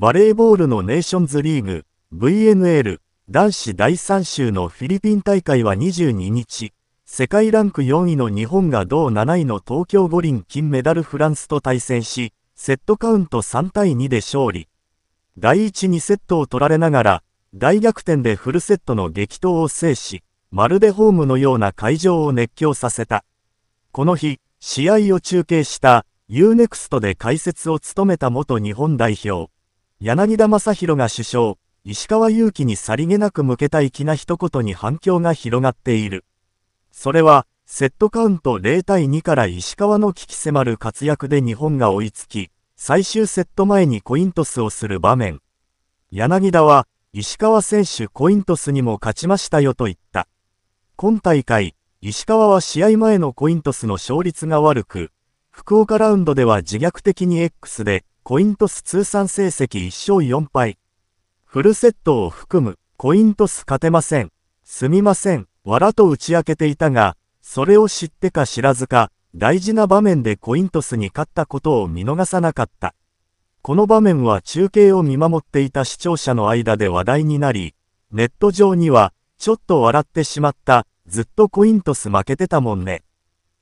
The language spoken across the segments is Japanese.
バレーボールのネーションズリーグ VNL 男子第3週のフィリピン大会は22日、世界ランク4位の日本が同7位の東京五輪金メダルフランスと対戦し、セットカウント3対2で勝利。第1、2セットを取られながら、大逆転でフルセットの激闘を制し、まるでホームのような会場を熱狂させた。この日、試合を中継した UNEXT で解説を務めた元日本代表、柳田正宏が首相、石川祐希にさりげなく向けた粋な一言に反響が広がっている。それは、セットカウント0対2から石川の危機迫る活躍で日本が追いつき、最終セット前にコイントスをする場面。柳田は、石川選手コイントスにも勝ちましたよと言った。今大会、石川は試合前のコイントスの勝率が悪く、福岡ラウンドでは自虐的に X で、コイントス通算成績1勝4敗。フルセットを含む、コイントス勝てません。すみません、わらと打ち明けていたが、それを知ってか知らずか、大事な場面でコイントスに勝ったことを見逃さなかった。この場面は中継を見守っていた視聴者の間で話題になり、ネット上には、ちょっと笑ってしまった、ずっとコイントス負けてたもんね。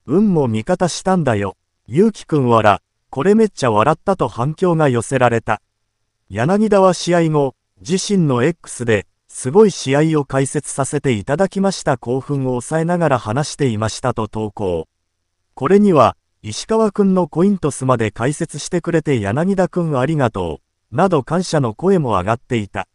運も味方したんだよ。ゆうきくんわら、これめっちゃ笑ったと反響が寄せられた。柳田は試合後、自身の X で、すごい試合を解説させていただきました興奮を抑えながら話していましたと投稿。これには、石川くんのコイントスまで解説してくれて柳田くんありがとう、など感謝の声も上がっていた。